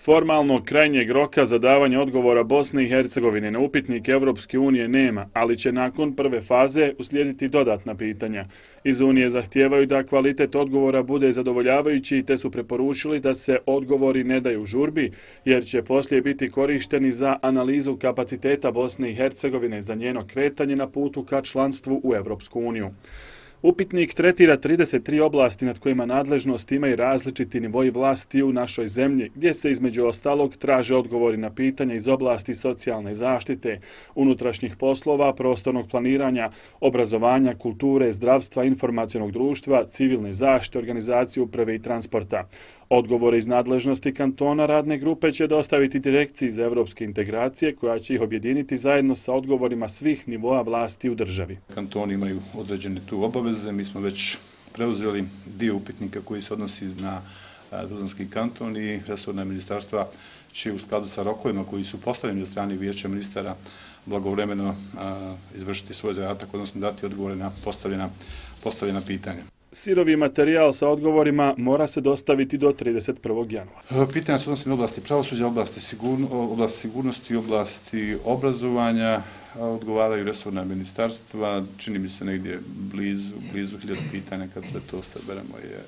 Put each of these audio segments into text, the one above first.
Formalno krajnjeg roka za davanje odgovora Bosne i Hercegovine na upitnik Evropske unije nema, ali će nakon prve faze uslijediti dodatna pitanja. Iz unije zahtijevaju da kvalitet odgovora bude zadovoljavajući i te su preporučili da se odgovori ne daju žurbi, jer će poslije biti korišteni za analizu kapaciteta Bosne i Hercegovine za njeno kretanje na putu ka članstvu u Evropsku uniju. Upitnik tretira 33 oblasti nad kojima nadležnost ima i različiti nivoji vlasti u našoj zemlji, gdje se između ostalog traže odgovori na pitanja iz oblasti socijalne zaštite, unutrašnjih poslova, prostornog planiranja, obrazovanja, kulture, zdravstva, informacijenog društva, civilne zaštite, organizacije uprave i transporta. Odgovore iz nadležnosti kantona radne grupe će dostaviti Direkciji za evropske integracije koja će ih objediniti zajedno sa odgovorima svih nivoa vlasti u državi. Kantoni imaju određene tu obaveze, mi smo već preuzeli dio upitnika koji se odnosi na Duzanski kanton i Resorna ministarstva će u skladu sa rokovima koji su postavljeni od strani vijeća ministara blagovremeno izvršiti svoj zadatak, odnosno dati odgovore na postavljena, postavljena pitanja. Sirovi materijal sa odgovorima mora se dostaviti do 31. januara. E, pitanja su odnosi na oblasti pravosuđa, oblasti, sigurno, oblasti sigurnosti, oblasti obrazovanja, odgovaraju resurna ministarstva, čini mi se negdje blizu, blizu hiljada pitanja kad sve to saberemo je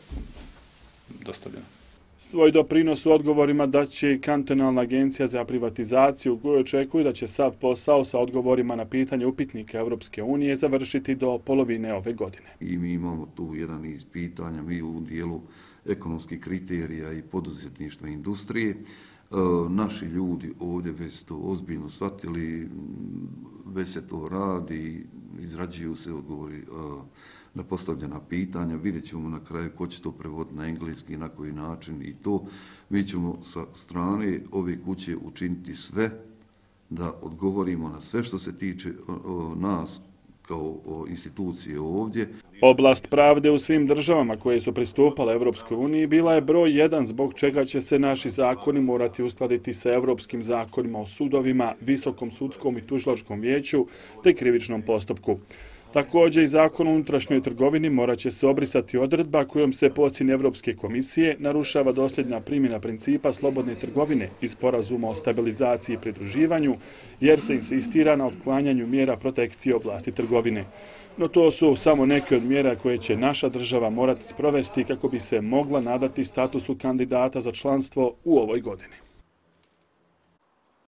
dostavljeno svoj doprinos u odgovorima da će kantonalna agencija za privatizaciju koju očekuju da će sav posao sa odgovorima na pitanje upitnika Evropske unije završiti do polovine ove godine. I mi imamo tu jedan iz pitanja, mi u dijelu ekonomskih kriterija i poduzetništva industrije. E, naši ljudi ovdje već to ozbiljno shvatili, već se to radi, izrađuju se odgovori uh, na postavljena pitanja, vidjet ćemo na kraju ko će to prevoditi na engleski, na koji način i to. Mi ćemo sa strane ove kuće učiniti sve da odgovorimo na sve što se tiče nas kao institucije ovdje. Oblast pravde u svim državama koje su pristupale Evropskoj uniji bila je broj jedan zbog čega će se naši zakoni morati uskladiti sa Evropskim zakonima o sudovima, Visokom sudskom i tužilačkom vijeću te krivičnom postupku. Također i zakon o unutrašnjoj trgovini morat će se obrisati odredba kojom se po ocjeni Evropske komisije narušava dosljedna primjena principa slobodne trgovine i sporazuma o stabilizaciji i pridruživanju, jer se insistira na otklanjanju mjera protekcije oblasti trgovine. No to su samo neke od mjera koje će naša država morati sprovesti kako bi se mogla nadati statusu kandidata za članstvo u ovoj godini.